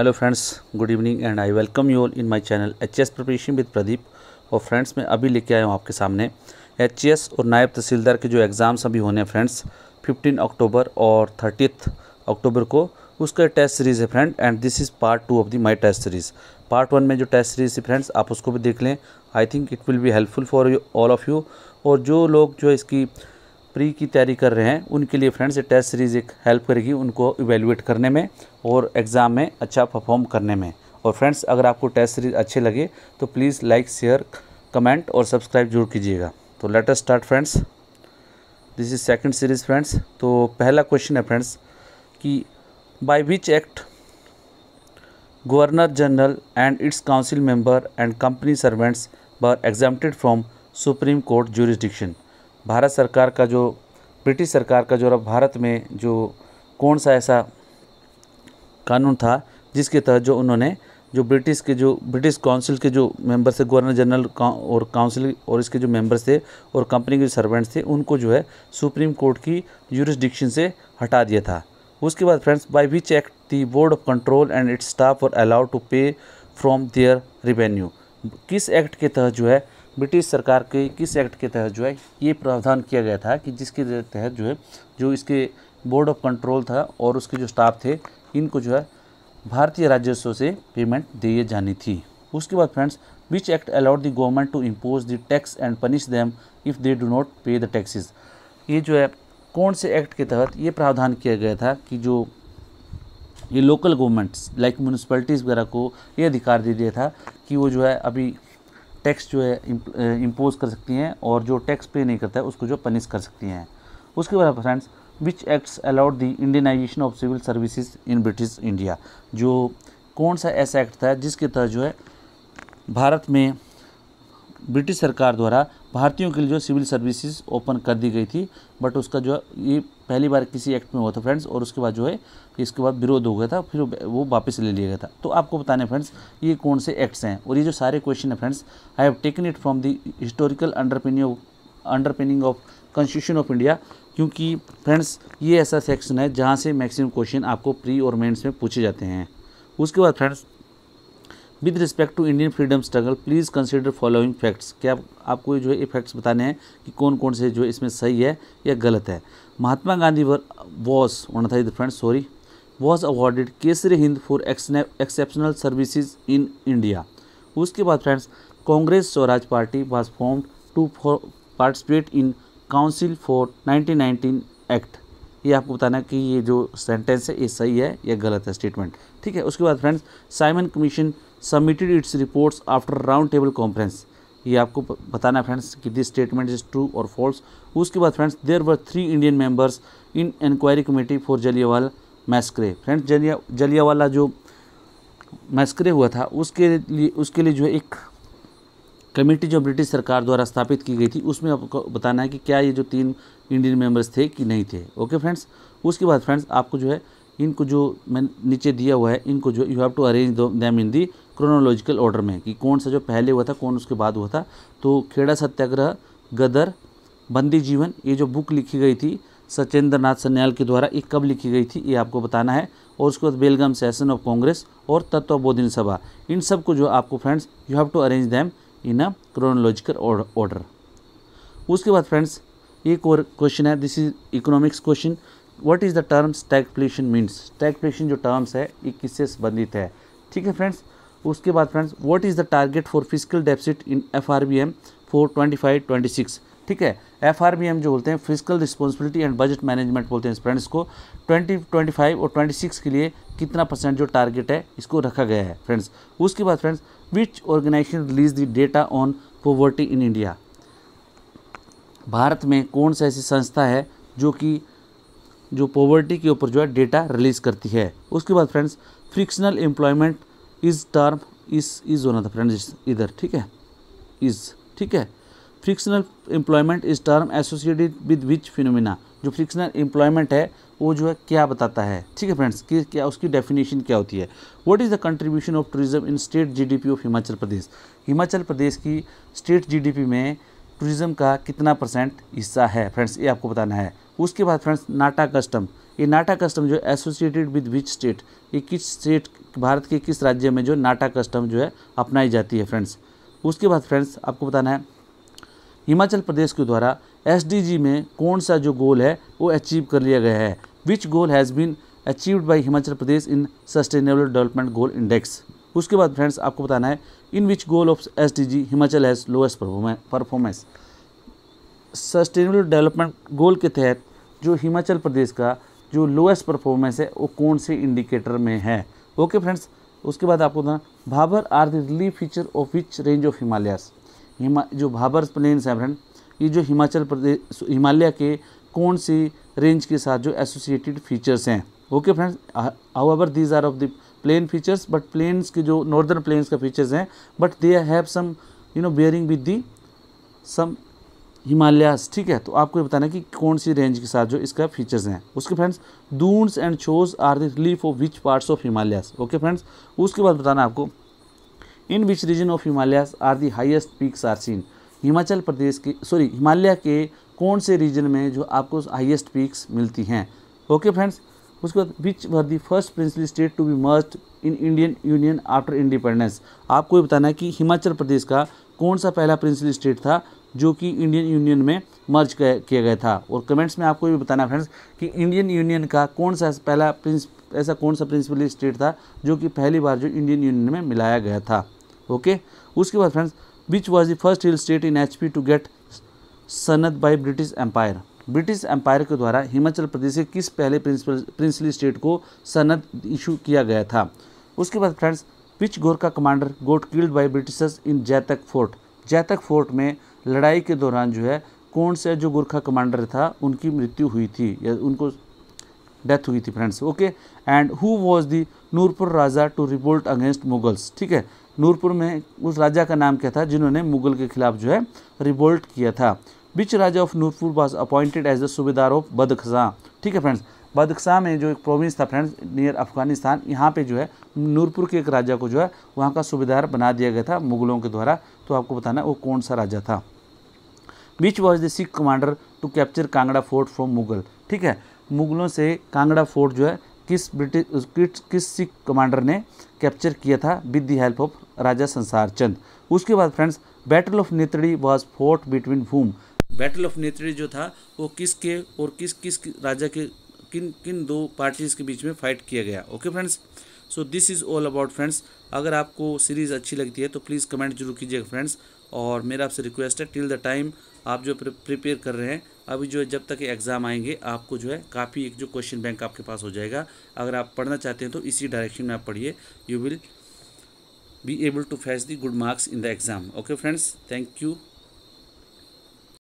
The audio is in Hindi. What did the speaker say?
hello friends good evening and I welcome you all in my channel H S preparation with Pradeep और फ्रेंड्स मैं अभी लेके आया हूँ आपके सामने एच एस और नायब तहसीलदार के जो एग्ज़ाम्स अभी होने हैं फ्रेंड्स 15 अक्टूबर और 30 अक्टूबर को उसका टेस्ट सीरीज़ है friend and this is part two of the my test series part one में जो टेस्ट सीरीज़ है फ्रेंड्स आप उसको भी देख लें आई थिंक इट विल भी helpful for all of you और जो लोग जो इसकी प्री की तैयारी कर रहे हैं उनके लिए फ्रेंड्स ये टेस्ट सीरीज़ एक हेल्प करेगी उनको इवेलुएट करने में और एग्ज़ाम में अच्छा परफॉर्म करने में और फ्रेंड्स अगर आपको टेस्ट सीरीज़ अच्छे लगे तो प्लीज़ लाइक शेयर कमेंट और सब्सक्राइब जरूर कीजिएगा तो let's start friends this is second series friends तो पहला क्वेश्चन है फ्रेंड्स कि by which act governor general and its council member and company servants were exempted from supreme court jurisdiction Bharat सरकार का जो ब्रिटिश सरकार का जो अब भारत में जो कौन सा ऐसा कानून था जिसके तहत जो उन्होंने जो ब्रिटिश के जो ब्रिटिश काउंसिल के जो मेंबर थे गवर्नर जनरल और काउंसिल और इसके जो मेंबर्स थे और कंपनी के जो सर्वेंट्स थे उनको जो है सुप्रीम कोर्ट की यूरिस्डिक्शन से हटा दिया था उसके बाद friends by which act the board of control and its staff और allowed to pay from their revenue किस एक्ट के तहत जो है ब्रिटिश सरकार के किस एक्ट के तहत जो है ये प्रावधान किया गया था कि जिसके तहत जो है जो इसके बोर्ड ऑफ कंट्रोल था और उसके जो स्टाफ थे इनको जो है भारतीय राजस्व से पेमेंट दिए जानी थी उसके बाद friends which act allowed the government to impose the tax and punish them if they do not pay the taxes ये जो है कौन से एक्ट के तहत ये प्रावधान किया गया था कि जो ये लोकल गवर्नमेंट्स लाइक म्यूनसिपलिटीज़ वगैरह को ये अधिकार दे दिया था कि वो जो है अभी टैक्स जो है इम्पोज कर सकती हैं और जो टैक्स पे नहीं करता है उसको जो पनिश कर सकती हैं उसके बाद friends which acts allowed the Indianization of civil services in British India जो कौन सा ऐसा एक्ट था जिसके तहत जो है भारत में ब्रिटिश सरकार द्वारा भारतीयों के लिए जो सिविल सर्विसेज ओपन कर दी गई थी बट उसका जो ये पहली बार किसी एक्ट में हुआ था फ्रेंड्स और उसके बाद जो है इसके बाद विरोध हो गया था फिर वो वापस ले लिया गया था तो आपको बताने फ्रेंड्स ये कौन से एक्ट्स हैं और ये जो सारे क्वेश्चन हैं friends I have taken it from the historical underpinning underpinning of constitution of India क्योंकि फ्रेंड्स ये ऐसा सेक्शन है जहाँ से मैक्सिमम क्वेश्चन आपको प्री और मेन्स में पूछे जाते हैं उसके बाद friends with respect to Indian freedom struggle please consider following facts क्या आपको जो है ये फैक्ट्स बताने हैं कि कौन कौन से जो इसमें सही है या गलत है महात्मा गांधी वॉस वन था friend sorry was awarded Kaisar Hind for exceptional services in India उसके बाद friends Congress Swaraj party was form to participate in council for 1919 act ये आपको बताना कि ये जो सेंटेंस है ये सही है या गलत है स्टेटमेंट ठीक है उसके बाद friends Simon commission submitted its reports after round table conference ये आपको बताना फ्रेंड्स कि दिस स्टेटमेंट इज ट्रू और फॉल्स उसके बाद friends there were three Indian members in inquiry committee for Jallianwala massacre friends Jallian Jallianwala जो मैस्क्रे हुआ था उसके लिए उसके लिए जो है एक कमेटी जो ब्रिटिश सरकार द्वारा स्थापित की गई थी उसमें आपको बताना है कि क्या ये जो तीन इंडियन मेंबर्स थे कि नहीं थे ओके फ्रेंड्स उसके बाद फ्रेंड्स आपको जो है इनको जो मैं नीचे दिया हुआ है इनको जो you have to arrange them in the chronological order में कि कौन सा जो पहले हुआ था कौन उसके बाद हुआ था तो खेड़ा सत्याग्रह गदर बंदी जीवन ये जो बुक लिखी गई थी सचेंद्र नाथ सन्याल के द्वारा ये कब लिखी गई थी ये आपको बताना है और उसके बाद बेलगाम सेशन ऑफ कांग्रेस और तत्वबोधिन सभा इन सब को जो आपको friends you have to arrange them in a chronological order उसके बाद फ्रेंड्स एक और क्वेश्चन है this is economics question what is the term stagflation means stagflation जो टर्म्स है ये किससे संबंधित है ठीक है फ्रेंड्स उसके बाद friends what is the target for fiscal deficit in F R B M for twenty five twenty six ठीक है एफ आर बी एम जो बोलते हैं fiscal responsibility and budget management बोलते हैं फ्रेंड्स को ट्वेंटी ट्वेंटी फाइव और ट्वेंटी सिक्स के लिए कितना परसेंट जो टारगेट है इसको रखा गया है फ्रेंड्स उसके बाद friends which organization release the data on poverty in India Bharat में कौन सा ऐसी संस्था है जो कि जो पॉवर्टी के ऊपर जो है डेटा रिलीज करती है उसके बाद friends frictional employment is term is is होना था फ्रेंड्स इधर ठीक है इज ठीक है frictional employment is term associated with which phenomena जो फ्रिक्शनल एम्प्लॉयमेंट है वो जो है क्या बताता है ठीक है फ्रेंड्स कि क्या उसकी डेफिनेशन क्या होती है what is the contribution of tourism in state GDP of Himachal Pradesh Himachal Pradesh की स्टेट जीडीपी में टूरिज़्म का कितना परसेंट हिस्सा है फ्रेंड्स ये आपको बताना है उसके बाद फ्रेंड्स नाटा कस्टम ये नाटा कस्टम जो एसोसिएटेड विद विच स्टेट ये किस स्टेट भारत के किस राज्य में जो नाटा कस्टम जो है अपनाई जाती है फ्रेंड्स उसके बाद फ्रेंड्स आपको बताना है हिमाचल प्रदेश के द्वारा एस में कौन सा जो गोल है वो अचीव कर लिया गया है which goal has been achieved by Himachal Pradesh in sustainable development goal index उसके बाद फ्रेंड्स आपको बताना है in which goal of as Himachal has lowest performance sustainable development goal के तहत जो हिमाचल प्रदेश का जो लोएस्ट परफॉर्मेंस है वो कौन से इंडिकेटर में है ओके फ्रेंड्स उसके बाद आपको बताना Bhabar are the relief feature of which range of Himalayas हिमा जो भाबर प्लेन्स हैं फ्रेंड ये जो हिमाचल प्रदेश हिमालय के कौन सी रेंज के साथ जो एसोसिएटेड फीचर्स हैं okay friends however these are of the plain features but plains के जो नॉर्दर्न प्लेन्स का फीचर्स हैं but they have some you know bearing with the some Himalayas ठीक है तो आपको ये बताना कि कौन सी रेंज के साथ जो इसका फीचर्स हैं उसके friends duns and chos are the relief of which parts of Himalayas okay friends उसके बाद बताना आपको in which region of Himalayas are the highest peaks are seen Himachal Pradesh के सॉरी हिमालय के कौन से रीजन में जो आपको हाइएस्ट पीक्स मिलती हैं ओके फ्रेंड्स उसके बाद which were the first princely state to be merge in Indian union after independence आपको ये बताना है कि हिमाचल प्रदेश का कौन सा पहला प्रिंसली स्टेट था जो कि इंडियन यूनियन में मर्ज किया गया था और कमेंट्स में आपको ये बताना फ्रेंड्स कि इंडियन यूनियन का कौन सा पहला प्रिंस ऐसा कौन सा प्रिंसिपल स्टेट था जो कि पहली बार जो इंडियन यूनियन में मिलाया गया था ओके उसके बाद friends which was the first hill state in H to get सनत by British empire British empire के द्वारा हिमाचल प्रदेश के किस पहले प्रिंसिपल प्रिंसली स्टेट को सनद इशू किया गया था उसके बाद फ्रेंड्स पिच गोर का commander got killed by Britishers in Jaitak fort Jaitak fort में लड़ाई के दौरान जो है कौन से जो गोरखा कमांडर था उनकी मृत्यु हुई थी या उनको डेथ हुई थी friends okay and who was the Nurpur raja to revolt against Mughals ठीक है नूरपुर में उस राजा का नाम क्या था जिन्होंने मुगल के खिलाफ जो है रिवोल्ट किया था which raja of Nurpur was appointed as the subedar of बदखजा ठीक है फ्रेंड्स बदकसा में जो एक प्रोविंस था फ्रेंड्स नियर अफगानिस्तान यहाँ पे जो है नूरपुर के एक राजा को जो है वहाँ का सूबेदार बना दिया गया था मुगलों के द्वारा तो आपको बताना वो कौन सा राजा था which was the Sikh commander to capture Kangra fort from Mughal ठीक है मुगलों से कांगड़ा फोर्ट जो है किस ब्रिटिश किस सिख कमांडर ने कैप्चर किया था with the help of raja Sansar Chand उसके बाद friends battle of Netrari was fought between भूम बैटल ऑफ नेत्रड़ी जो था वो किसके और किस किस राजा के किन किन दो पार्टीज़ के बीच में फाइट किया गया okay friends so this is all about friends अगर आपको सीरीज़ अच्छी लगती है तो प्लीज़ कमेंट जरूर कीजिएगा फ्रेंड्स और मेरा आपसे रिक्वेस्ट है टिल द टाइम आप जो प्रिपेयर कर रहे हैं अभी जो है जब तक एग्ज़ाम आएंगे आपको जो है काफ़ी एक जो क्वेश्चन बैंक आपके पास हो जाएगा अगर आप पढ़ना चाहते हैं तो इसी डायरेक्शन में आप पढ़िए you will be able to face the good marks in the exam okay friends thank you